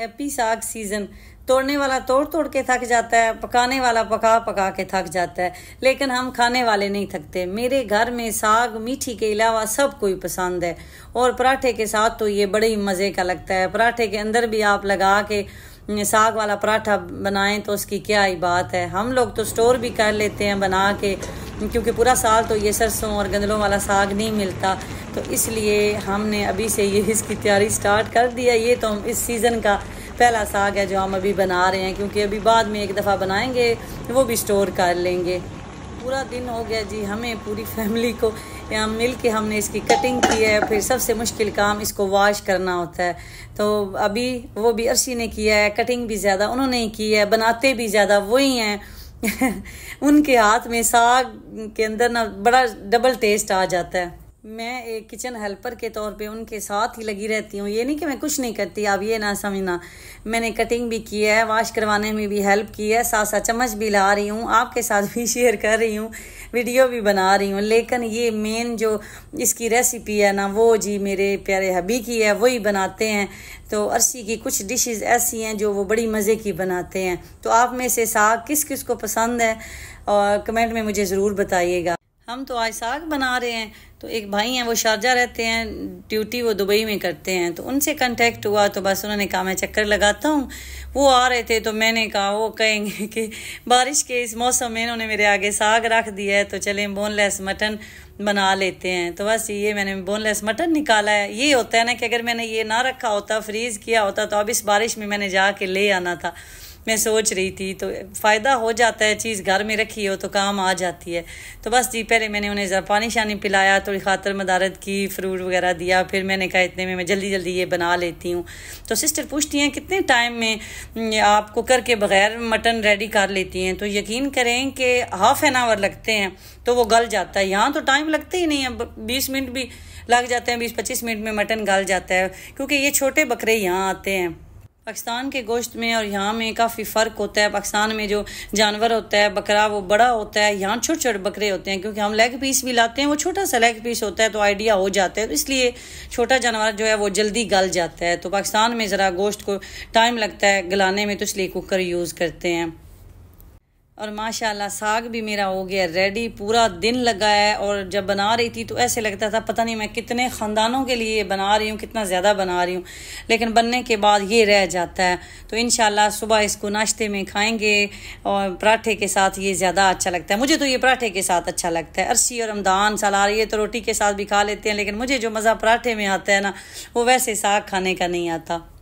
happy साग season तोड़ने वाला तोड़ तोड़ के थक जाता है पकाने वाला पका पका के थक जाता है लेकिन हम खाने वाले नहीं थकते मेरे घर में साग मीठी के अलावा सब कोई पसंद है और पराठे के साथ तो ये बड़े ही मज़े का लगता है पराठे के अंदर भी आप लगा के साग वाला पराठा बनाएं तो उसकी क्या ही बात है हम लोग तो स्टोर भी कर लेते हैं बना के क्योंकि पूरा साल तो ये सरसों और गंदलों वाला साग नहीं मिलता तो इसलिए हमने अभी से ये इसकी तैयारी स्टार्ट कर दिया ये तो हम इस सीज़न का पहला साग है जो हम अभी बना रहे हैं क्योंकि अभी बाद में एक दफ़ा बनाएंगे वो भी स्टोर कर लेंगे पूरा दिन हो गया जी हमें पूरी फैमिली को यहाँ मिल के हमने इसकी कटिंग की है फिर सबसे मुश्किल काम इसको वॉश करना होता है तो अभी वो भी अर्शी ने किया है कटिंग भी ज़्यादा उन्होंने ही की है बनाते भी ज़्यादा वही हैं उनके हाथ में साग के अंदर ना बड़ा डबल टेस्ट आ जाता है मैं एक किचन हेल्पर के तौर पे उनके साथ ही लगी रहती हूँ ये नहीं कि मैं कुछ नहीं करती आप ये ना समझना मैंने कटिंग भी की है वाश करवाने में भी हेल्प की है साथ साथ चम्मच भी ला रही हूँ आपके साथ भी शेयर कर रही हूँ वीडियो भी बना रही हूँ लेकिन ये मेन जो इसकी रेसिपी है ना वो जी मेरे प्यारे हबी की है वही बनाते हैं तो अरसी की कुछ डिशेस ऐसी हैं जो वो बड़ी मज़े की बनाते हैं तो आप में से साग किस किस को पसंद है और कमेंट में मुझे ज़रूर बताइएगा हम तो आज साग बना रहे हैं तो एक भाई हैं वो शारजा रहते हैं ड्यूटी वो दुबई में करते हैं तो उनसे कांटेक्ट हुआ तो बस उन्होंने कहा मैं चक्कर लगाता हूँ वो आ रहे थे तो मैंने कहा वो कहेंगे कि बारिश के इस मौसम में इन्होंने मेरे आगे साग रख दिया है तो चलें बोनलेस मटन बना लेते हैं तो बस ये मैंने बोनलेस मटन निकाला है ये होता है ना कि अगर मैंने ये ना रखा होता फ्रीज़ किया होता तो अब इस बारिश में मैंने जा के ले आना था मैं सोच रही थी तो फ़ायदा हो जाता है चीज़ घर में रखी हो तो काम आ जाती है तो बस जी पहले मैंने उन्हें ज़रा पानी शानी पिलाया थोड़ी खातर मदारत की फ्रूट वगैरह दिया फिर मैंने कहा इतने में मैं जल्दी जल्दी ये बना लेती हूँ तो सिस्टर पूछती हैं कितने टाइम में आप कुकर के बगैर मटन रेडी कर लेती हैं तो यकीन करें कि हाफ़ एन आवर लगते हैं तो वो गल जाता है यहाँ तो टाइम लगता ही नहीं है बीस मिनट भी लग जाते हैं बीस पच्चीस मिनट में मटन गल जाता है क्योंकि ये छोटे बकरे यहाँ आते हैं पाकिस्तान के गोश्त में और यहाँ में काफ़ी फ़र्क होता है पाकिस्तान में जो जानवर होता है बकरा वो बड़ा होता है यहाँ छोटे छोटे बकरे होते हैं क्योंकि हम लेग पीस भी लाते हैं वो छोटा सा लेग पीस होता है तो आइडिया हो जाता है तो इसलिए छोटा जानवर जो है वो जल्दी गल जाता है तो पाकिस्तान में ज़रा गोश्त को टाइम लगता है गलाने में तो इसलिए कुकर यूज़ करते हैं और माशाल्लाह साग भी मेरा हो गया रेडी पूरा दिन लगा है और जब बना रही थी तो ऐसे लगता था पता नहीं मैं कितने ख़ानदानों के लिए बना रही हूँ कितना ज़्यादा बना रही हूँ लेकिन बनने के बाद ये रह जाता है तो इन सुबह इसको नाश्ते में खाएँगे और पराठे के साथ ये ज़्यादा अच्छा लगता है मुझे तो ये पराठे के साथ अच्छा लगता है अरसी और रमदान सलार ये तो रोटी के साथ भी खा लेते हैं लेकिन मुझे जो मज़ा पराठे में आता है ना वो वैसे साग खाने का नहीं आता